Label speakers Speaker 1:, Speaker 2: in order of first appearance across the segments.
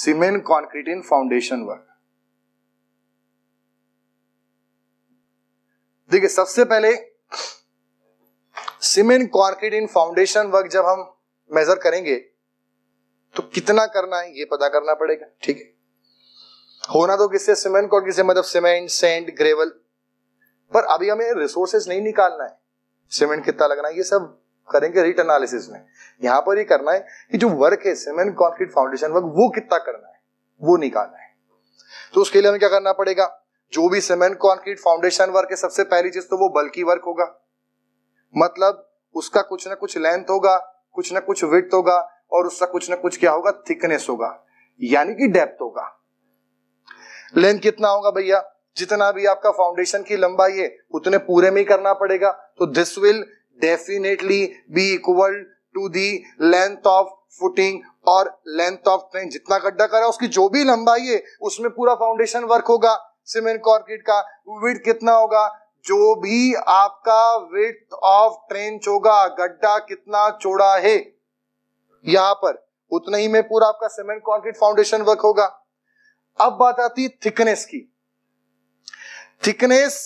Speaker 1: cement concrete in foundation work देखिए सबसे पहले cement concrete in foundation work जब हम मेजर करेंगे तो कितना करना है ये पता करना पड़ेगा ठीक है होना तो किससे सीमेंट कॉन्क्रीट किससे मतलब सीमेंट सेंड ग्रेवल पर अभी हमें रिसोर्सेस नहीं निकालना है सीमेंट कितना लगना है ये सब करेंगे रिट एनालिसिस में यहां पर ये करना है कि जो वर्क है सीमेंट कॉन्क्रीट फाउंडेशन वर्क वो कितना करना है वो निकालना है तो उसके लिए हमें क्या करना पड़ेगा जो भी सीमेंट कॉन्क्रीट फाउंडेशन वर्क है सबसे पहली चीज तो वो बल्कि वर्क होगा मतलब उसका कुछ ना कुछ लेंथ होगा कुछ ना कुछ विथ होगा और उसका कुछ ना कुछ क्या होगा थिकनेस होगा यानी कि डेप्थ होगा लेंथ कितना होगा भैया जितना भी आपका फाउंडेशन की लंबाई है उतने पूरे में ही करना पड़ेगा तो this will definitely be equal to the length of footing और लेंथ ऑफ ट्रेन जितना गड्ढा करा उसकी जो भी लंबाई है उसमें पूरा फाउंडेशन वर्क होगा सीमेंट कॉर्क्रीट का विथ कितना होगा जो भी आपका विथ ऑफ ट्रेन होगा गड्ढा कितना चौड़ा है यहां पर उतना ही में पूरा आपका सीमेंट कॉन्क्रीट फाउंडेशन वर्क होगा अब बात आती है थिकनेस की थिकनेस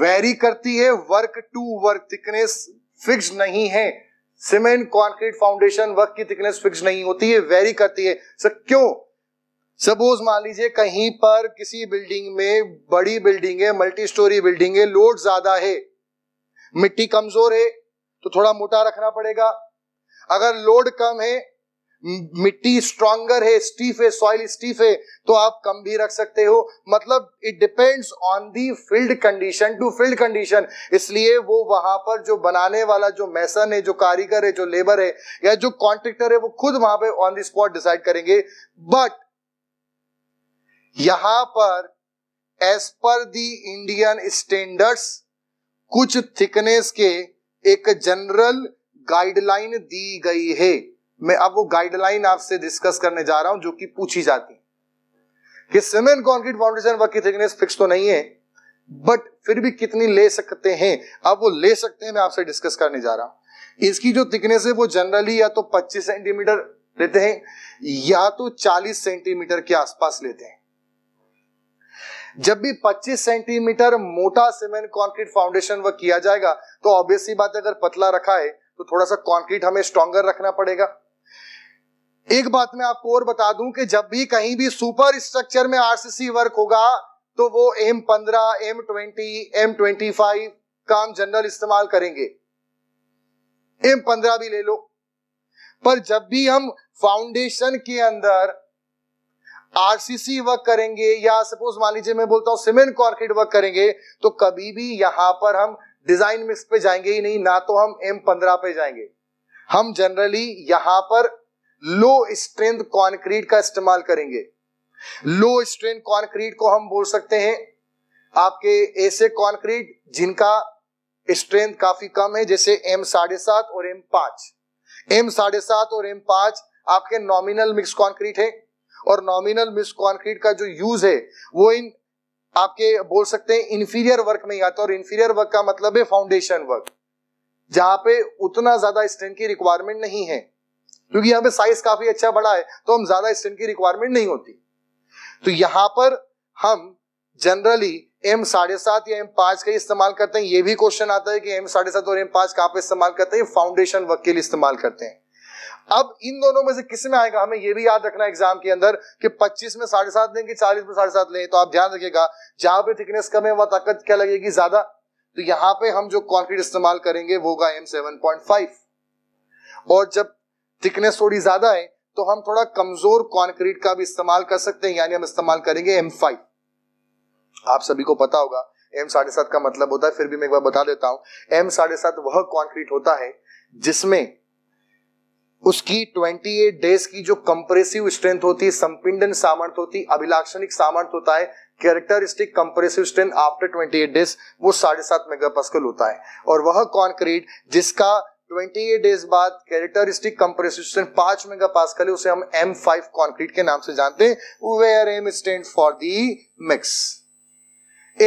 Speaker 1: वेरी करती है work to work thickness fix नहीं है सीमेंट कॉन्क्रीट फाउंडेशन वर्क की थिकनेस फिक्स नहीं होती है वेरी करती है सर क्यों सपोज मान लीजिए कहीं पर किसी बिल्डिंग में बड़ी बिल्डिंग है मल्टी स्टोरी बिल्डिंग है लोड ज्यादा है मिट्टी कमजोर है तो थोड़ा मोटा रखना पड़ेगा अगर लोड कम है मिट्टी स्ट्रॉन्गर है स्टीफ है सॉइल स्टीफ है तो आप कम भी रख सकते हो मतलब it depends on the field condition to field condition इसलिए वो वहां पर जो बनाने वाला जो मैसन है जो कारीगर है जो लेबर है या जो कॉन्ट्रेक्टर है वो खुद वहां पे ऑन द स्पॉट डिसाइड करेंगे बट यहां पर as per the Indian standards कुछ थिकनेस के एक जनरल गाइडलाइन दी गई है मैं अब वो गाइडलाइन आपसे डिस्कस करने जा रहा हूं जो कि पूछी जाती कि सीमेंट कॉन्क्रीट फाउंडेशन वर्क की थिकनेस फिक्स तो नहीं है बट फिर भी कितनी ले सकते हैं अब वो ले सकते हैं मैं आपसे डिस्कस करने जा रहा हूं इसकी जो थिकनेस है वो जनरली या तो 25 सेंटीमीटर लेते हैं या तो 40 सेंटीमीटर के आसपास लेते हैं जब भी 25 सेंटीमीटर मोटा सीमेंट कॉन्क्रीट फाउंडेशन वर्क किया जाएगा तो ऑब्वियसली बात अगर पतला रखा है तो थोड़ा सा कॉन्क्रीट हमें स्ट्रॉन्गर रखना पड़ेगा एक बात मैं आपको और बता दूं कि जब भी कहीं भी सुपर स्ट्रक्चर में आरसीसी वर्क होगा तो वो एम पंद्रह M twenty M twenty five का हम जनरल इस्तेमाल करेंगे एम पंद्रह भी ले लो पर जब भी हम फाउंडेशन के अंदर आरसीसी वर्क करेंगे या सपोज मान लीजिए मैं बोलता हूं सीमेंट कॉर्क्रीट वर्क करेंगे तो कभी भी यहां पर हम डिजाइन मिक्स पे जाएंगे ही नहीं ना तो हम एम पंद्रह पे जाएंगे हम जनरली यहां पर लो स्ट्रेंथ कॉन्क्रीट का इस्तेमाल करेंगे लो स्ट्रेंथ कॉन्क्रीट को हम बोल सकते हैं आपके ऐसे कॉन्क्रीट जिनका स्ट्रेंथ काफी कम है जैसे एम साढ़े सात और एम पांच एम साढ़े सात और एम पांच आपके नॉमिनल मिक्स कॉन्क्रीट है और नॉमिनल मिक्स कॉन्क्रीट का जो यूज है वो इन आपके बोल सकते हैं इंफीरियर वर्क में ही आता है और इंफीरियर वर्क का मतलब है फाउंडेशन वर्क जहां पे उतना ज्यादा स्ट्रेंथ की रिक्वायरमेंट नहीं है क्योंकि यहां पे साइज काफी अच्छा बड़ा है तो हम ज्यादा स्टेन की रिक्वायरमेंट नहीं होती तो यहां पर हम जनरली एम साढ़े सात या एम पांच का इस्तेमाल करते हैं ये भी क्वेश्चन आता है कि एम साढ़े सात और एम पांच कहां पर इस्तेमाल करते हैं फाउंडेशन वर्क के लिए इस्तेमाल करते हैं अब इन दोनों में से किस में आएगा हमें यह भी याद रखना एग्जाम के अंदर कि 25 में साढ़े सात लें कि 40 में साढ़े सात लें तो आप ध्यान रखिएगा जहां पे थिकनेस कम है वहां ताकत क्या लगेगी ज्यादा तो यहां पे हम जो कॉन्क्रीट इस्तेमाल करेंगे वो होगा एम सेवन पॉइंट फाइव और जब थिकनेस थोड़ी ज्यादा है तो हम थोड़ा कमजोर कॉन्क्रीट का भी इस्तेमाल कर सकते हैं यानी हम इस्तेमाल करेंगे एम फाइव आप सभी को पता होगा एम साढ़े सात का मतलब होता है फिर भी मैं एक बार बता देता हूं एम साढ़े सात वह कॉन्क्रीट होता है जिसमें उसकी 28 डेज की जो कंप्रेसिव स्ट्रेंथ होती है संपिंडन सामर्थ होती अभिलाक्षणिक सामर्थ होता है characteristic compressive strength after 28 days वो साढ़े सात मेगापास्कल होता है और वह कॉन्क्रीट जिसका 28 डेज बाद कैरेक्टरिस्टिक कंप्रेसिशन 5 मेगा पास्कल है उसे हम M5 कंक्रीट के नाम से जानते हैं where M stand for the mix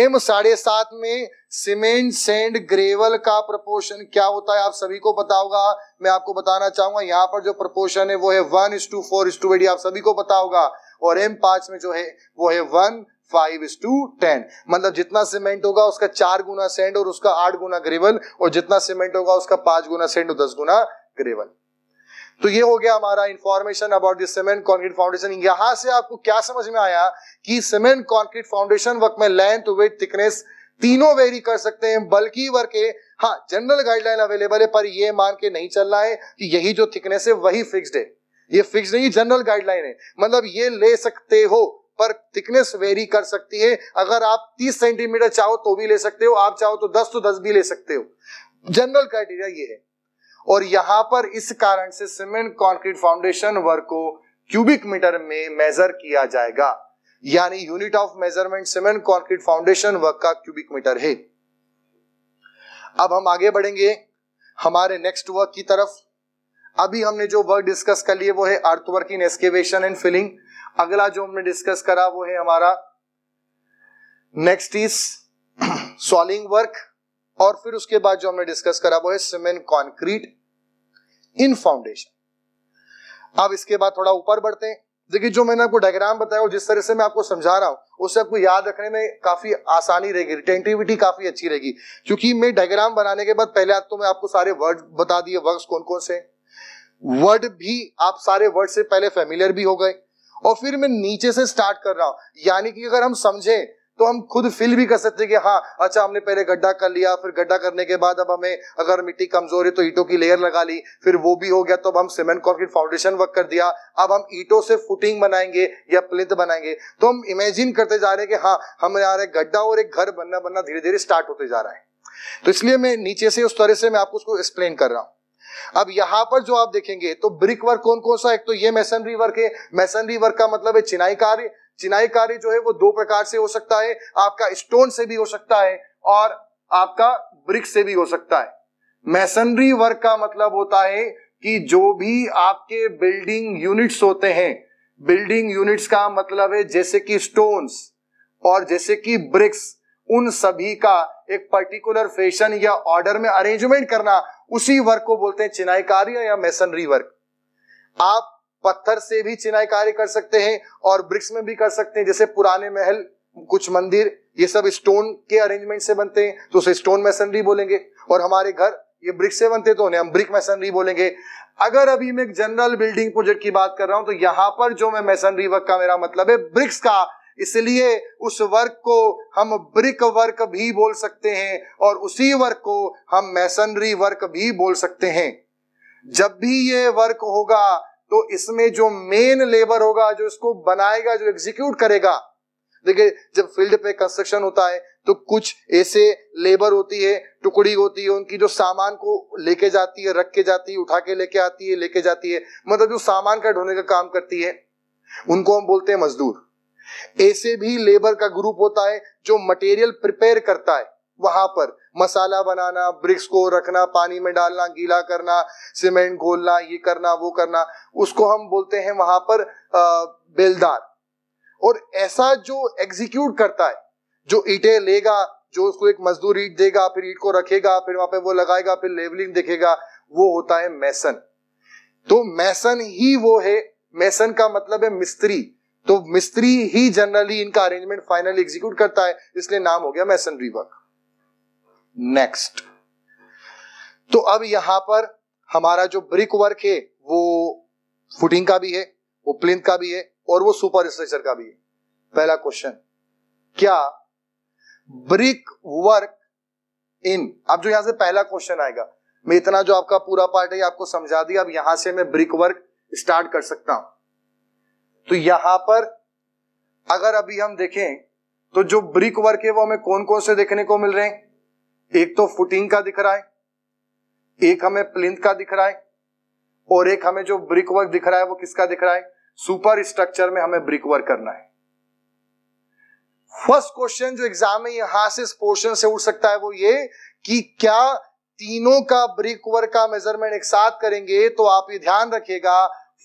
Speaker 1: M साढ़े सात में सीमेंट सैंड ग्रेवल का प्रपोर्शन क्या होता है आप सभी को पता होगा मैं आपको बताना चाहूंगा यहां पर जो प्रपोर्शन है वो है one is to four is to एडी आप सभी को पता होगा और एम पांच में जो है वो है one five is to ten मतलब जितना सीमेंट होगा उसका चार गुना सेंड और उसका आठ गुना ग्रेवल और जितना सीमेंट होगा उसका पांच गुना सेंड और दस गुना ग्रेवल तो ये हो गया हमारा information about this cement concrete foundation यहां से आपको क्या समझ में आया कि सीमेंट कंक्रीट फाउंडेशन वर्क में लेंथ वेट थिकनेस तीनों वेरी कर सकते हैं बल्कि वर्क है हाँ जनरल गाइडलाइन अवेलेबल है पर यह मान के नहीं चलना है कि यही जो थिकनेस है वही फिक्स्ड है ये फिक्स नहीं जनरल गाइडलाइन है मतलब ये ले सकते हो पर थिकनेस वेरी कर सकती है अगर आप 30 सेंटीमीटर चाहो तो भी ले सकते हो आप चाहो तो 10 तो 10 भी ले सकते हो जनरल क्राइटेरिया ये है और यहां पर इस कारण से सीमेंट कॉन्क्रीट फाउंडेशन वर्क को क्यूबिक मीटर में मेजर किया जाएगा यानी unit of measurement cement concrete foundation work का क्यूबिक मीटर है अब हम आगे बढ़ेंगे हमारे नेक्स्ट वर्क की तरफ अभी हमने जो वर्क डिस्कस कर लिए वो है earth work in excavation and filling अगला जो हमने डिस्कस करा वो है हमारा नेक्स्ट इज सॉलिंग वर्क और फिर उसके बाद जो हमने डिस्कस करा वो है सीमेंट कॉन्क्रीट इन फाउंडेशन अब इसके बाद थोड़ा ऊपर बढ़ते हैं देखिए जो मैंने आपको डायग्राम बताया जिस तरह से मैं आपको समझा रहा हूं उससे आपको याद रखने में काफी आसानी रहेगी रिटेंटिविटी काफी अच्छी रहेगी क्योंकि मैं डायग्राम बनाने के बाद पहले तो मैं आपको सारे वर्ड बता दिए वर्ड कौन कौन से वर्ड भी आप सारे वर्ड से पहले फेमिलियर भी हो गए और फिर मैं नीचे से स्टार्ट कर रहा हूं यानी कि अगर हम समझे तो हम खुद फील भी कर सकते कि हाँ अच्छा हमने पहले गड्ढा कर लिया फिर गड्ढा करने के बाद अब हमें अगर मिट्टी कमजोर है तो ईटों की लेयर लगा ली फिर वो भी हो गया तो अब हम सीमेंट कॉन्क्रीट फाउंडेशन वर्क कर दिया अब हम ईटों से फुटिंग बनाएंगे या प्लिथ बनाएंगे तो हम इमेजिन करते जा रहे हैं कि हाँ यार एक गड्ढा और एक घर बनना बनना धीरे धीरे स्टार्ट होते जा रहा है तो इसलिए मैं नीचे से उस तरह से मैं आपको उसको एक्सप्लेन कर रहा हूँ अब यहां पर जो आप देखेंगे तो ब्रिक वर्क कौन कौन सा एक तो ये मैसनरी वर्क है मैसनरी वर्क का मतलब है चिनाई कार्य चिनाई कार्य जो है वो दो प्रकार से हो सकता है आपका स्टोन से भी हो सकता है और आपका ब्रिक से भी हो सकता है मैसनरी वर्क का मतलब होता है कि जो भी आपके बिल्डिंग यूनिट्स होते हैं बिल्डिंग यूनिट्स का मतलब है जैसे कि स्टोन्स और जैसे कि ब्रिक्स उन सभी का एक पर्टिकुलर फैशन या ऑर्डर में अरेंजमेंट करना उसी वर्क को बोलते हैं चिनाई कार्य या मेसनरी वर्क आप पत्थर से भी चिनाई कार्य कर सकते हैं और ब्रिक्स में भी कर सकते हैं जैसे पुराने महल कुछ मंदिर ये सब स्टोन के अरेंजमेंट से बनते हैं तो उसे स्टोन मेसनरी बोलेंगे और हमारे घर ये ब्रिक से बनते तो उन्हें हम ब्रिक मेसनरी बोलेंगे अगर अभी मैं जनरल बिल्डिंग प्रोजेक्ट की बात कर रहा हूं तो यहां पर जो मैं मेसनरी वर्क का मेरा मतलब है ब्रिक्स का इसलिए उस वर्क को हम ब्रिक वर्क भी बोल सकते हैं और उसी वर्क को हम मैसनरी वर्क भी बोल सकते हैं जब भी ये वर्क होगा तो इसमें जो मेन लेबर होगा जो इसको बनाएगा जो एग्जीक्यूट करेगा देखिए जब फील्ड पे कंस्ट्रक्शन होता है तो कुछ ऐसे लेबर होती है टुकड़ी होती है उनकी जो सामान को लेके जाती है रख के जाती है उठा के लेके आती है लेके जाती है मतलब जो सामान का ढोने का काम करती है उनको हम बोलते हैं मजदूर ऐसे भी लेबर का ग्रुप होता है जो मटेरियल प्रिपेयर करता है वहां पर मसाला बनाना ब्रिक्स को रखना पानी में डालना गीला करना सीमेंट घोलना ये करना वो करना उसको हम बोलते हैं वहां पर आ, बेलदार और ऐसा जो एग्जीक्यूट करता है जो ईटे लेगा जो उसको एक मजदूर ईट देगा फिर ईट को रखेगा फिर वहां पे वो लगाएगा फिर लेवलिंग देखेगा वो होता है मैसन तो मैसन ही वो है मैसन का मतलब है मिस्त्री तो मिस्त्री ही जनरली इनका अरेंजमेंट फाइनल एग्जीक्यूट करता है इसलिए नाम हो गया मैसनरी वर्क नेक्स्ट तो अब यहां पर हमारा जो ब्रिक वर्क है वो फुटिंग का भी है वो प्लिंथ का भी है और वो सुपर स्ट्रक्चर का भी है पहला क्वेश्चन क्या ब्रिक वर्क इन अब जो यहां से पहला क्वेश्चन आएगा मैं इतना जो आपका पूरा पार्ट है आपको समझा दिया अब यहां से मैं ब्रिक वर्क स्टार्ट कर सकता हूं तो यहां पर अगर अभी हम देखें तो जो ब्रिक वर्क है वो हमें कौन कौन से देखने को मिल रहे हैं एक तो फुटिंग का दिख रहा है एक हमें प्लिंथ का दिख रहा है और एक हमें जो ब्रिक वर्क दिख रहा है वो किसका दिख रहा है सुपर स्ट्रक्चर में हमें ब्रिक वर्क करना है फर्स्ट क्वेश्चन जो एग्जाम में यहां से इस पोर्शन से उठ सकता है वो ये कि क्या तीनों का ब्रिक वर्क का मेजरमेंट एक साथ करेंगे तो आप ये ध्यान रखिएगा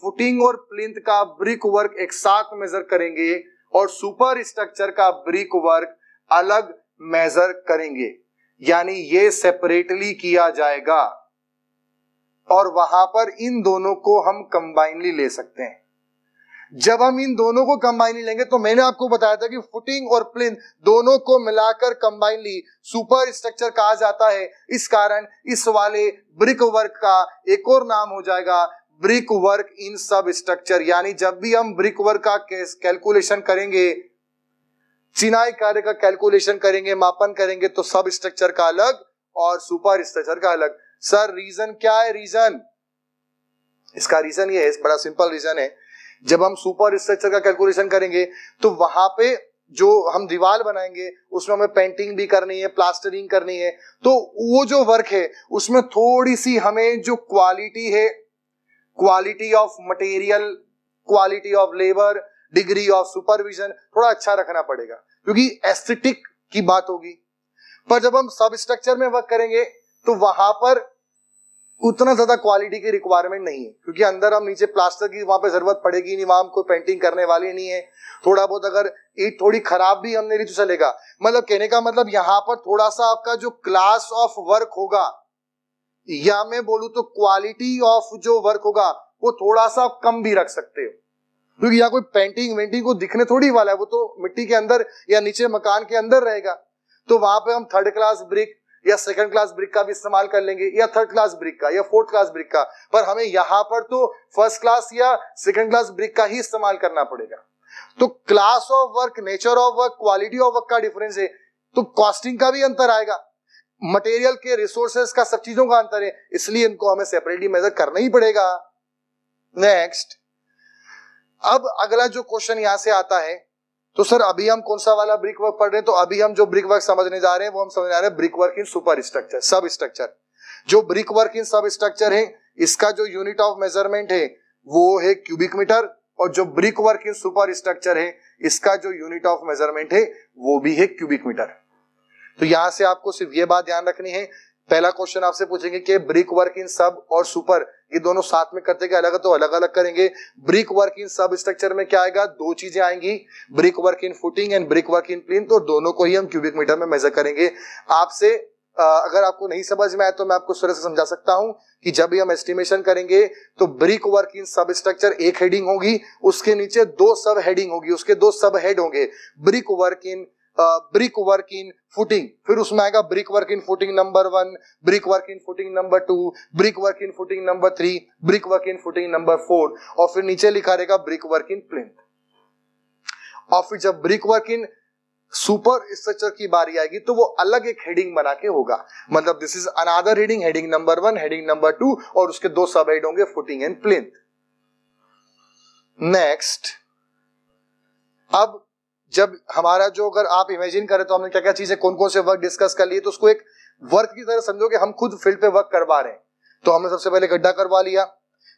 Speaker 1: फुटिंग और प्लिंथ का ब्रिक वर्क एक साथ मेजर करेंगे और सुपर स्ट्रक्चर का ब्रिक वर्क अलग मेजर करेंगे यानी ये सेपरेटली किया जाएगा और वहां पर इन दोनों को हम कंबाइनली ले सकते हैं जब हम इन दोनों को कंबाइनली लेंगे तो मैंने आपको बताया था कि फुटिंग और प्लिन दोनों को मिलाकर कंबाइनली सुपर स्ट्रक्चर कहा जाता है इस कारण इस वाले ब्रिक वर्क का एक और नाम हो जाएगा brick work in sub structure यानी जब भी हम ब्रिक वर्क का कैलकुलेशन करेंगे चिनाई कार्य का कैलकुलेशन करेंगे मापन करेंगे तो सब स्ट्रक्चर का अलग और सुपर स्ट्रक्चर का अलग सर रीजन क्या है रीजन इसका रीजन ये है बड़ा सिंपल रीजन है जब हम सुपर स्ट्रक्चर का कैलकुलेशन करेंगे तो वहां पे जो हम दीवार बनाएंगे उसमें हमें पेंटिंग भी करनी है प्लास्टरिंग करनी है तो वो जो वर्क है उसमें थोड़ी सी हमें जो क्वालिटी है quality of material quality of labour degree of supervision थोड़ा अच्छा रखना पड़ेगा क्योंकि एस्थेटिक की बात होगी पर जब हम सब स्ट्रक्चर में वर्क करेंगे तो वहां पर उतना ज्यादा क्वालिटी की रिक्वायरमेंट नहीं है क्योंकि अंदर हम नीचे प्लास्टर की वहां पे जरूरत पड़ेगी नहीं वहां कोई पेंटिंग करने वाली नहीं है थोड़ा बहुत अगर ईट थोड़ी खराब भी हमने ली तो चलेगा मतलब कहने का मतलब यहाँ पर थोड़ा सा आपका जो क्लास ऑफ वर्क होगा या मैं बोलूं तो क्वालिटी ऑफ जो वर्क होगा वो थोड़ा सा कम भी रख सकते हो क्योंकि यहाँ कोई पेंटिंग वेंटिंग को दिखने थोड़ी वाला है वो तो मिट्टी के अंदर या नीचे मकान के अंदर रहेगा तो वहां पे हम थर्ड क्लास ब्रिक या सेकंड क्लास ब्रिक का भी इस्तेमाल कर लेंगे या थर्ड क्लास ब्रिक का या फोर्थ क्लास ब्रिक का पर हमें यहाँ पर तो फर्स्ट क्लास या सेकंड क्लास ब्रिक का ही इस्तेमाल करना पड़ेगा तो class of work nature of work quality of work का डिफरेंस है तो कॉस्टिंग का भी अंतर आएगा मटेरियल के रिसोर्सेस का सब चीजों का अंतर है इसलिए इनको हमें सेपरेटली मेजर करना ही पड़ेगा नेक्स्ट अब अगला जो क्वेश्चन यहां से आता है तो सर अभी हम कौन सा वाला ब्रिक वर्क पढ़ रहे हैं तो अभी हम जो ब्रिक वर्क समझने जा रहे हैं वो हम समझ आ रहे हैं brick work in super structure sub structure जो brick work in sub structure है इसका जो यूनिट ऑफ मेजरमेंट है वो है क्यूबिक मीटर और जो brick work in super structure है इसका जो यूनिट ऑफ मेजरमेंट है वो भी है क्यूबिक मीटर तो यहां से आपको सिर्फ ये बात ध्यान रखनी है पहला क्वेश्चन आपसे पूछेंगे कि ब्रिक वर्क इन सब और सुपर ये दोनों साथ में करते अलग तो अलग अलग करेंगे brick work in sub structure में क्या आएगा दो चीजें आएंगी brick work in footing and brick work in plinth तो दोनों को ही हम क्यूबिक मीटर में मेजर करेंगे आपसे अगर आपको नहीं समझ में आए तो मैं आपको इस से समझा सकता हूं कि जब भी हम एस्टिमेशन करेंगे तो brick work in sub structure एक हेडिंग होगी उसके नीचे दो सब हेडिंग होगी उसके दो सब हेड होंगे brick work in brick work in footing फिर उसमें आएगा brick work in footing number one brick work in footing number two brick work in footing number three brick work in footing number four और फिर नीचे लिखा रहेगा brick work इन plinth और फिर जब brick work in super structure की बारी आएगी तो वो अलग एक हेडिंग बना के होगा मतलब this is another heading heading number one heading number two और उसके दो सब हेड होंगे फुटिंग एंड प्लिंथ नेक्स्ट अब जब हमारा जो अगर आप इमेजिन करें तो हमने क्या क्या चीजें कौन कौन से वर्क डिस्कस कर लिए तो उसको एक वर्क की तरह समझो कि हम खुद फील्ड पे वर्क करवा रहे हैं तो हमने सबसे पहले गड्ढा करवा लिया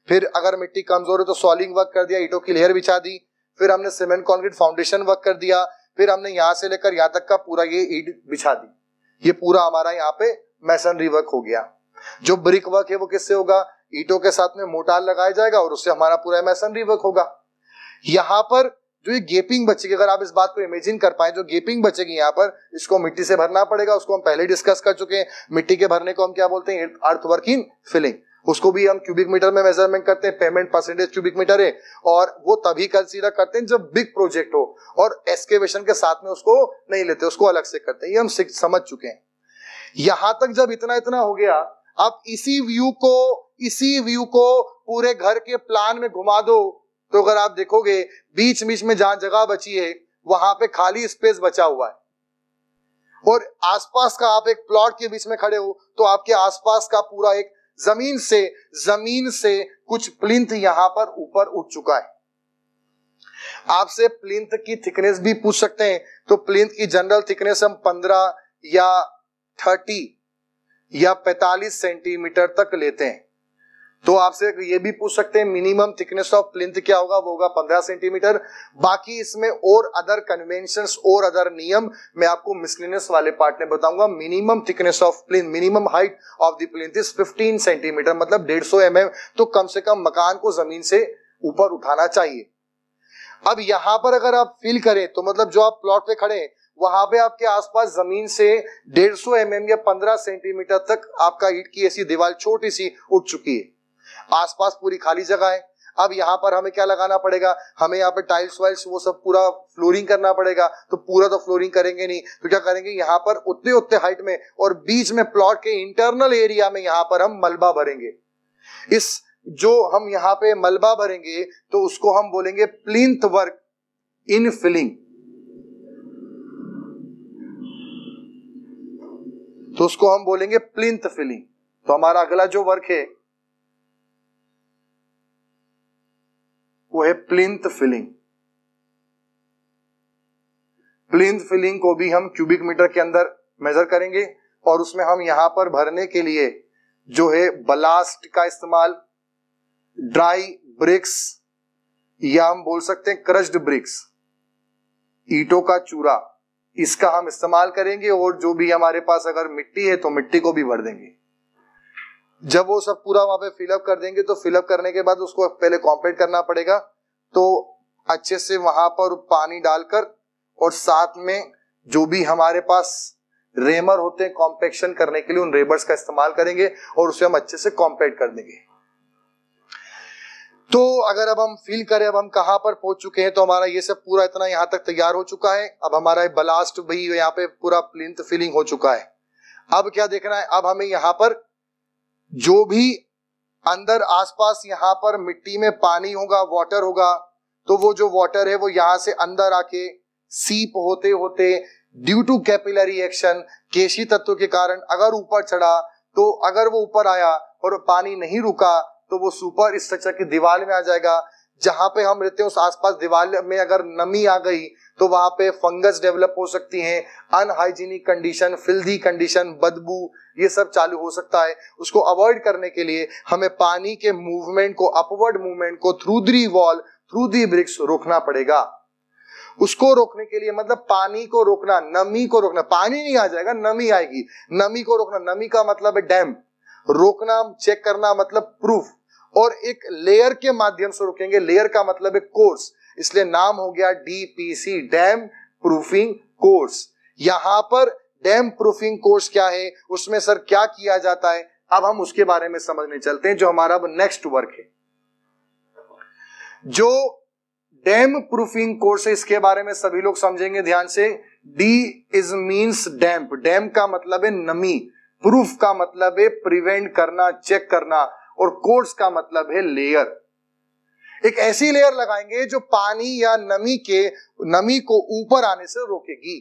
Speaker 1: फिर अगर मिट्टी कमजोर है तो सॉलिंग वर्क कर दिया ईटों की लेयर बिछा दी फिर हमने सीमेंट कॉन्क्रीट फाउंडेशन वर्क कर दिया फिर हमने यहाँ से लेकर यहाँ तक का पूरा ये ईट बिछा दी ये पूरा हमारा यहाँ पे मैसनरी वर्क हो गया जो ब्रिक वर्क है वो किससे होगा ईटों के साथ में मोटार लगाया जाएगा और उससे हमारा पूरा मैसनरी वर्क होगा यहाँ पर जो तो ये गेपिंग बचेगी अगर आप इस बात को इमेजिन कर पाए जो गेपिंग बचेगी यहाँ पर इसको मिट्टी से भरना पड़ेगा उसको हम पहले डिस्कस कर चुके हैं मिट्टी के भरने को हम क्या बोलते हैं अर्थवर्क इन फिलिंग उसको भी हम क्यूबिक मीटर में मेजरमेंट करते हैं पेमेंट परसेंटेज क्यूबिक मीटर है और वो तभी कंसीडर करते हैं जब बिग प्रोजेक्ट हो और एक्सकेवेशन के साथ में उसको नहीं लेते उसको अलग से करते हैं ये हम समझ चुके हैं यहां तक जब इतना इतना हो गया आप इसी व्यू को इसी व्यू को पूरे घर के प्लान में घुमा दो तो अगर आप देखोगे बीच बीच में जहां जगह बची है वहां पे खाली स्पेस बचा हुआ है और आसपास का आप एक प्लॉट के बीच में खड़े हो तो आपके आसपास का पूरा एक जमीन से जमीन से कुछ प्लिंथ यहां पर ऊपर उठ चुका है आपसे प्लिंथ की थिकनेस भी पूछ सकते हैं तो प्लिंथ की जनरल थिकनेस हम पंद्रह या थर्टी या पैतालीस सेंटीमीटर तक लेते हैं तो आपसे ये भी पूछ सकते हैं मिनिमम थिकनेस ऑफ प्लिंथ क्या होगा वो होगा 15 सेंटीमीटर बाकी इसमें और अदर कन्वेंशन और अदर नियम मैं आपको मिसलिनियस वाले पार्ट में बताऊंगा minimum thickness of plinth minimum height of the plinth is 15 centimetre मतलब 150 सौ mm, तो कम से कम मकान को जमीन से ऊपर उठाना चाहिए अब यहां पर अगर आप फील करें तो मतलब जो आप प्लॉट पे खड़े वहां पे आपके आसपास जमीन से 150 सौ mm या 15 सेंटीमीटर तक आपका ईट की ऐसी दीवार छोटी सी उठ चुकी है आसपास पूरी खाली जगह है अब यहाँ पर हमें क्या लगाना पड़ेगा हमें यहाँ पे टाइल्स वाइल्स वो सब पूरा फ्लोरिंग करना पड़ेगा तो पूरा तो फ्लोरिंग करेंगे नहीं तो क्या करेंगे यहाँ पर उतने उतने हाइट में और बीच में प्लॉट के इंटरनल एरिया में यहाँ पर हम मलबा भरेंगे इस जो हम यहाँ पे मलबा भरेंगे तो उसको हम बोलेंगे प्लिंथ वर्क इन फिलिंग तो उसको हम बोलेंगे प्लिंथ फिलिंग तो हमारा अगला जो वर्क है वो है प्लिंथ फिलिंग प्लिंथ फिलिंग को भी हम क्यूबिक मीटर के अंदर मेजर करेंगे और उसमें हम यहां पर भरने के लिए जो है बलास्ट का इस्तेमाल ड्राई ब्रिक्स या हम बोल सकते हैं क्रश्ड ब्रिक्स ईटों का चूरा इसका हम इस्तेमाल करेंगे और जो भी हमारे पास अगर मिट्टी है तो मिट्टी को भी भर देंगे जब वो सब पूरा वहां पे फिलअप कर देंगे तो फिलअप करने के बाद उसको पहले कॉम्पेट करना पड़ेगा तो अच्छे से वहां पर पानी डालकर और साथ में जो भी हमारे पास रेमर होते हैं कॉम्पेक्शन करने के लिए उन रेबर्स का इस्तेमाल करेंगे और उसे हम अच्छे से कॉम्पेट कर देंगे तो अगर अब हम फील करें अब हम कहां पर पहुंच चुके हैं तो हमारा ये सब पूरा इतना यहां तक तैयार हो चुका है अब हमारा ब्लास्ट भी यहाँ पे पूरा प्लिंथ फिलिंग हो चुका है अब क्या देखना है अब हमें यहाँ पर जो भी अंदर आसपास यहां पर मिट्टी में पानी होगा वाटर होगा तो वो जो वाटर है वो यहां से अंदर आके सीप होते होते ड्यू टू कैपिलरी एक्शन केशी तत्व के कारण अगर ऊपर चढ़ा तो अगर वो ऊपर आया और पानी नहीं रुका तो वो सुपर स्ट्रक्चर की दीवार में आ जाएगा जहां पे हम रहते हैं उस आसपास दीवार में अगर नमी आ गई तो वहां पे फंगस डेवलप हो सकती है अनहाइजीनिक कंडीशन फिल्दी कंडीशन बदबू ये सब चालू हो सकता है उसको अवॉइड करने के लिए हमें पानी के मूवमेंट को अपवर्ड मूवमेंट को through the wall through the bricks रोकना पड़ेगा उसको रोकने के लिए मतलब पानी को रोकना नमी को रोकना पानी नहीं आ जाएगा नमी आएगी नमी को रोकना नमी का मतलब है डैम रोकना चेक करना मतलब प्रूफ और एक लेयर के माध्यम से रुकेंगे लेयर का मतलब है कोर्स इसलिए नाम हो गया डीपीसी डैम प्रूफिंग कोर्स यहां पर डैम प्रूफिंग कोर्स क्या है उसमें सर क्या किया जाता है अब हम उसके बारे में समझने चलते हैं जो हमारा अब नेक्स्ट वर्क है जो डैम प्रूफिंग कोर्स है इसके बारे में सभी लोग समझेंगे ध्यान से D is means damp dam का मतलब है नमी प्रूफ का मतलब है प्रिवेंट करना चेक करना और कोर्स का मतलब है लेयर एक ऐसी लेयर लगाएंगे जो पानी या नमी के नमी को ऊपर आने से रोकेगी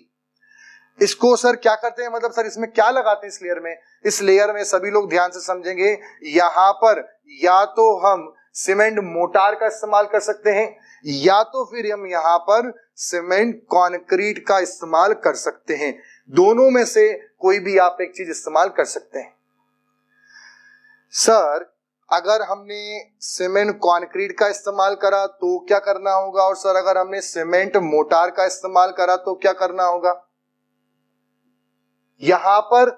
Speaker 1: इसको सर क्या करते हैं मतलब सर इसमें क्या लगाते हैं इस लेयर में इस लेयर में सभी लोग ध्यान से समझेंगे यहां पर या तो हम सीमेंट मोटार का इस्तेमाल कर सकते हैं या तो फिर हम यहां पर सीमेंट कॉन्क्रीट का इस्तेमाल कर सकते हैं दोनों में से कोई भी आप एक चीज इस्तेमाल कर सकते हैं सर अगर हमने सीमेंट कॉन्क्रीट का इस्तेमाल करा तो क्या करना होगा और सर अगर हमने सीमेंट मोटार का इस्तेमाल करा तो क्या करना होगा यहां पर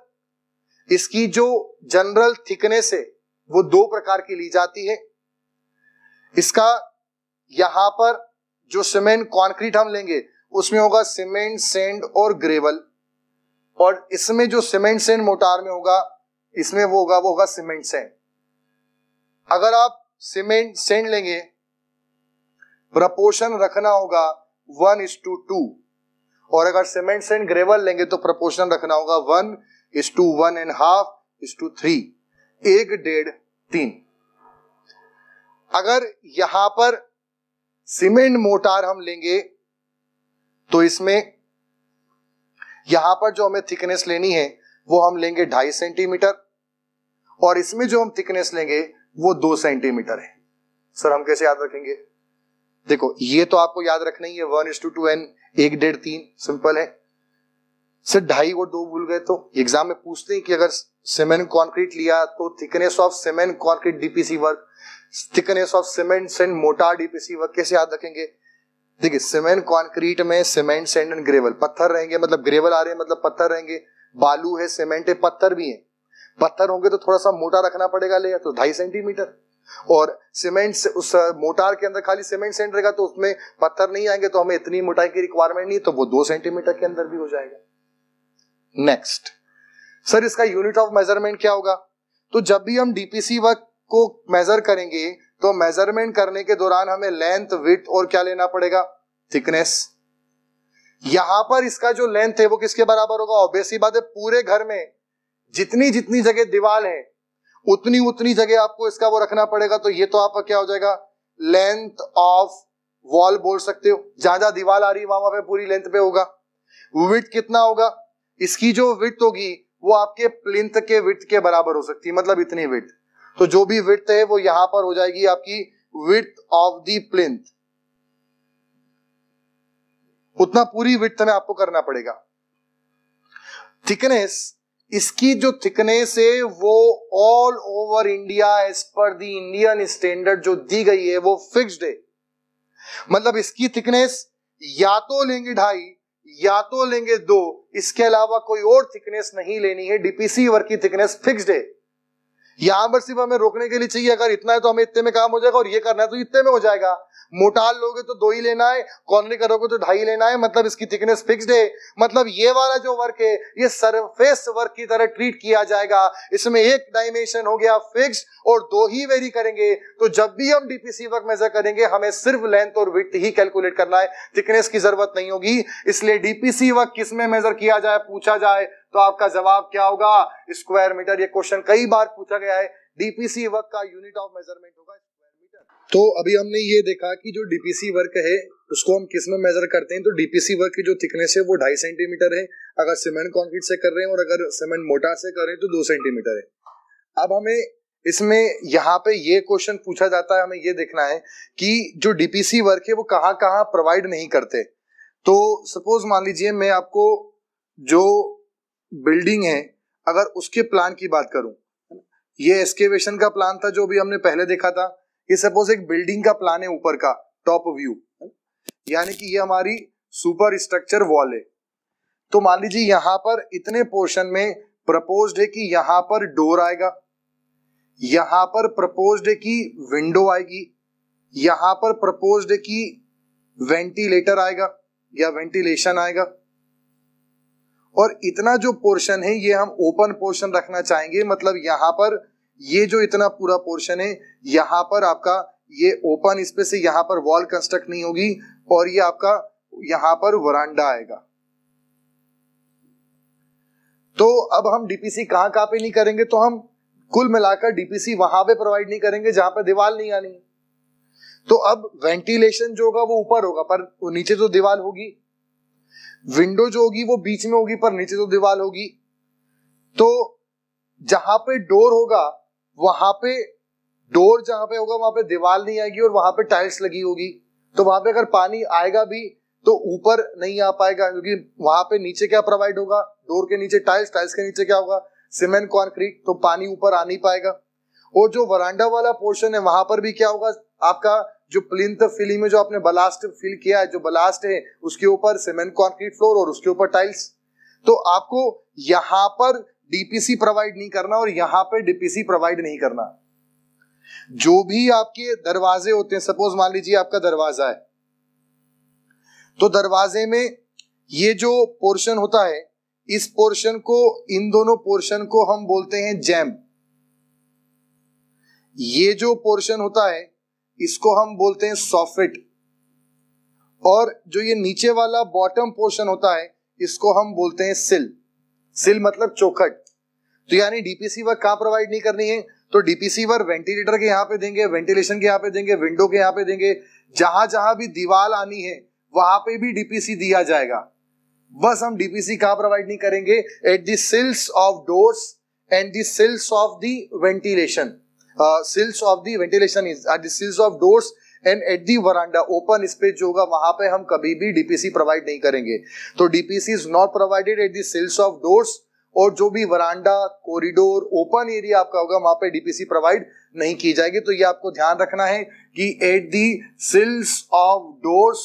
Speaker 1: इसकी जो जनरल थिकनेस है वो दो प्रकार की ली जाती है इसका यहां पर जो सीमेंट कॉन्क्रीट हम लेंगे उसमें होगा सीमेंट सेंड और ग्रेवल और इसमें जो सीमेंट सेंड मोटार में होगा इसमें वो होगा वो होगा सीमेंट सेंड अगर आप सीमेंट सेंड लेंगे प्रपोर्शन रखना होगा वन इज टू टू और अगर सीमेंट सेंड ग्रेवल लेंगे तो प्रपोर्शन रखना होगा one is to one and half is to three एक डेढ़ तीन अगर यहां पर सीमेंट मोटार हम लेंगे तो इसमें यहां पर जो हमें थिकनेस लेनी है वो हम लेंगे ढाई सेंटीमीटर और इसमें जो हम थिकनेस लेंगे वो दो सेंटीमीटर है सर हम कैसे याद रखेंगे देखो ये तो आपको याद रखना ही है one is to two and एक डेढ़ तीन सिंपल है सर ढाई और दो भूल गए तो एग्जाम में पूछते हैं कि अगर सीमेंट कॉन्क्रीट लिया तो thickness of cement concrete DPC work thickness of cement sand mortar DPC work कैसे याद रखेंगे देखिए सीमेंट कॉन्क्रीट में सीमेंट सेंड एंड ग्रेवल पत्थर रहेंगे मतलब ग्रेवल आ रहे हैं मतलब पत्थर रहेंगे बालू है सीमेंट है पत्थर भी है पत्थर होंगे तो थोड़ा सा मोटा रखना पड़ेगा लेयर तो ढाई सेंटीमीटर और सीमेंट से उस मोटार के अंदर खाली सीमेंट सेंट रहेगा तो उसमें पत्थर नहीं आएंगे तो हमें इतनी मोटाई की रिक्वायरमेंट नहीं तो वो दो सेंटीमीटर के अंदर भी हो जाएगा नेक्स्ट सर इसका यूनिट ऑफ मेजरमेंट क्या होगा तो जब भी हम डीपीसी वर्क को मेजर करेंगे तो मेजरमेंट करने के दौरान हमें लेंथ विथ और क्या लेना पड़ेगा थिकनेस यहां पर इसका जो लेंथ है वो किसके बराबर होगा ऑब्वियस बात है पूरे घर में जितनी जितनी जगह दीवाल है उतनी उतनी जगह आपको इसका वो रखना पड़ेगा तो ये तो आपका क्या हो जाएगा लेंथ ऑफ वॉल बोल सकते हो जहां जहां दीवार आ रही है वहां पे पूरी लेंथ पे होगा विथ कितना होगा इसकी जो विथ होगी वो आपके प्लिंथ के विथ के बराबर हो सकती है मतलब इतनी विथ तो जो भी विथ है वो यहां पर हो जाएगी आपकी विथ ऑफ दी प्लिंथ उतना पूरी विथ में आपको करना पड़ेगा थिकनेस इसकी जो थिकनेस है वो all over India as per the Indian standard जो दी गई है वो फिक्स्ड है मतलब इसकी थिकनेस या तो लेंगे ढाई या तो लेंगे दो इसके अलावा कोई और थिकनेस नहीं लेनी है डीपीसी वर्क की थिकनेस फिक्स्ड है यहां पर सिर्फ हमें रोकने के लिए चाहिए अगर इतना है तो हमें इतने में काम हो जाएगा और ये करना है तो इतने में हो जाएगा मोटाल लोगे तो दो ही लेना है कॉर्नरी करोगे तो ढाई लेना है मतलब इसकी थिकनेस फिक्स्ड है मतलब ये वाला जो वर्क है ये सरफेस वर्क की तरह ट्रीट किया जाएगा इसमें एक डायमेंशन हो गया फिक्स और दो ही वेरी करेंगे तो जब भी हम डीपीसी वर्क मेजर करेंगे हमें सिर्फ लेंथ और विथ ही कैलकुलेट करना है थिकनेस की जरूरत नहीं होगी इसलिए डीपीसी वर्क किस में मेजर किया जाए पूछा जाए तो आपका जवाब क्या होगा स्क्वायर मीटर ये क्वेश्चन कई बार पूछा गया है डीपीसी वर्क का यूनिट ऑफ मेजरमेंट होगा स्क्वायर मीटर तो अभी हमने ये देखा कि जो डीपीसी वर्क है उसको हम किस में मेजर करते हैं तो डीपीसी वर्क की जो थिकनेस है वो ढाई सेंटीमीटर है अगर सीमेंट कॉन्क्रीट से कर रहे हैं और अगर सीमेंट मोटा से कर रहे हैं तो दो सेंटीमीटर है अब हमें इसमें यहाँ पे ये क्वेश्चन पूछा जाता है हमें ये देखना है कि जो डीपीसी वर्क है वो कहाँ कहाँ प्रोवाइड नहीं करते तो सपोज मान लीजिए मैं आपको जो बिल्डिंग है अगर उसके प्लान की बात करूं ये एस्केवेशन का प्लान था जो भी हमने पहले देखा था ये सपोज एक बिल्डिंग का प्लान है ऊपर का टॉप व्यू यानी कि ये हमारी सुपर स्ट्रक्चर वॉल है तो मान लीजिए यहां पर इतने पोर्शन में प्रपोज है कि यहां पर डोर आएगा यहां पर प्रपोज है कि विंडो आएगी यहां पर प्रपोज है कि वेंटिलेटर आएगा या वेंटिलेशन आएगा और इतना जो पोर्शन है ये हम ओपन पोर्शन रखना चाहेंगे मतलब यहाँ पर ये जो इतना पूरा पोर्शन है यहाँ पर आपका ये ओपन स्पेस से यहाँ पर वॉल कंस्ट्रक्ट नहीं होगी और ये आपका यहाँ पर वरांडा आएगा तो अब हम डीपीसी कहाँ कहाँ पे नहीं करेंगे तो हम कुल मिलाकर डीपीसी वहां पे प्रोवाइड नहीं करेंगे जहां पर दीवार नहीं आनी तो अब वेंटिलेशन जो होगा वो ऊपर होगा पर नीचे तो दीवार होगी विंडो जो होगी वो बीच में होगी पर नीचे तो दीवार होगी तो जहां पे डोर होगा वहां पे डोर जहां पे होगा वहां पे दीवार नहीं आएगी और वहां पे टाइल्स लगी होगी तो वहां पे अगर पानी आएगा भी तो ऊपर नहीं आ पाएगा क्योंकि वहां पे नीचे क्या प्रोवाइड होगा डोर के नीचे टाइल्स टाइल्स के नीचे क्या होगा सीमेंट कॉन्क्रीट तो पानी ऊपर आ नहीं पाएगा और जो वरांडा वाला पोर्शन है वहां पर भी क्या होगा आपका जो प्लिंथ फिलिंग में जो आपने बलास्ट फिल किया है जो बलास्ट है उसके ऊपर सीमेंट कॉन्क्रीट फ्लोर और उसके ऊपर टाइल्स तो आपको यहां पर डीपीसी प्रोवाइड नहीं करना और यहां पर डीपीसी प्रोवाइड नहीं करना जो भी आपके दरवाजे होते हैं सपोज मान लीजिए आपका दरवाजा है तो दरवाजे में ये जो पोर्शन होता है इस पोर्शन को इन दोनों पोर्शन को हम बोलते हैं जैम ये जो पोर्शन होता है इसको हम बोलते हैं सॉफिट और जो ये नीचे वाला बॉटम पोर्शन होता है इसको हम बोलते हैं सिल सिल मतलब चौखट तो यानी डीपीसी वर्क कहाँ प्रोवाइड नहीं करनी है तो डीपीसी वर्क वेंटिलेटर के यहाँ पे देंगे वेंटिलेशन के यहाँ पे देंगे विंडो के यहाँ पे देंगे जहां जहां भी दीवार आनी है वहां पे भी डीपीसी दिया जाएगा बस हम डीपीसी कहा प्रोवाइड नहीं करेंगे at sills of doors and sills of the ventilation sills of the ventilation is at sills of doors and at the veranda open space जो होगा वहां पे हम कभी भी डीपीसी प्रोवाइड नहीं करेंगे तो DPC is not provided at sills of doors और जो भी वरांडा कॉरिडोर ओपन एरिया आपका होगा वहां पे डीपीसी प्रोवाइड नहीं की जाएगी तो ये आपको ध्यान रखना है कि at the sills of doors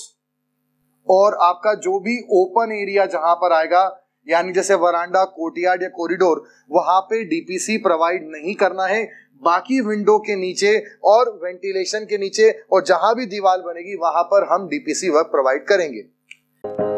Speaker 1: और आपका जो भी ओपन एरिया जहां पर आएगा यानी जैसे वरांडा कोर्टयार्ड या कॉरिडोर वहां पे डीपीसी प्रोवाइड नहीं करना है बाकी विंडो के नीचे और वेंटिलेशन के नीचे और जहां भी दीवार बनेगी वहां पर हम डीपीसी वर्क प्रोवाइड करेंगे